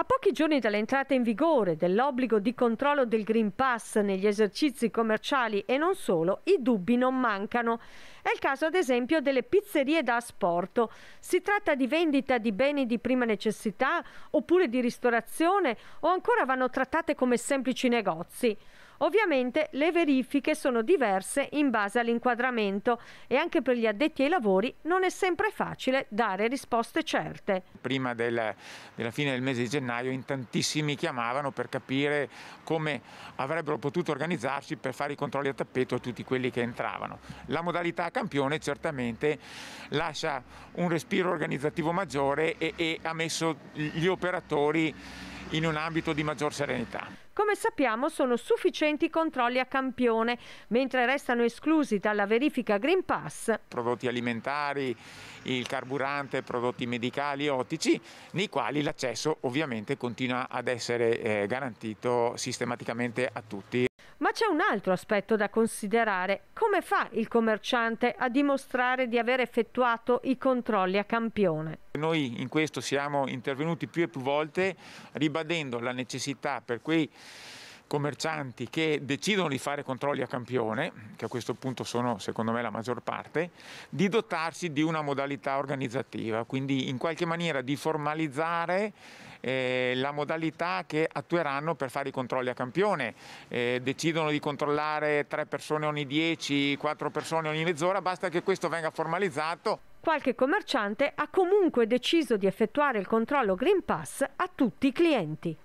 A pochi giorni dall'entrata in vigore dell'obbligo di controllo del Green Pass negli esercizi commerciali e non solo, i dubbi non mancano. È il caso ad esempio delle pizzerie da asporto. Si tratta di vendita di beni di prima necessità oppure di ristorazione o ancora vanno trattate come semplici negozi? Ovviamente le verifiche sono diverse in base all'inquadramento e anche per gli addetti ai lavori non è sempre facile dare risposte certe. Prima del, della fine del mese di gennaio in tantissimi chiamavano per capire come avrebbero potuto organizzarsi per fare i controlli a tappeto a tutti quelli che entravano. La modalità campione certamente lascia un respiro organizzativo maggiore e, e ha messo gli operatori in un ambito di maggior serenità. Come sappiamo sono sufficienti i controlli a campione, mentre restano esclusi dalla verifica Green Pass. Prodotti alimentari, il carburante, prodotti medicali, ottici, nei quali l'accesso ovviamente continua ad essere eh, garantito sistematicamente a tutti. Ma c'è un altro aspetto da considerare. Come fa il commerciante a dimostrare di aver effettuato i controlli a campione? Noi in questo siamo intervenuti più e più volte ribadendo la necessità per quei commercianti che decidono di fare controlli a campione, che a questo punto sono secondo me la maggior parte, di dotarsi di una modalità organizzativa, quindi in qualche maniera di formalizzare eh, la modalità che attueranno per fare i controlli a campione. Eh, decidono di controllare tre persone ogni dieci, quattro persone ogni mezz'ora, basta che questo venga formalizzato qualche commerciante ha comunque deciso di effettuare il controllo Green Pass a tutti i clienti.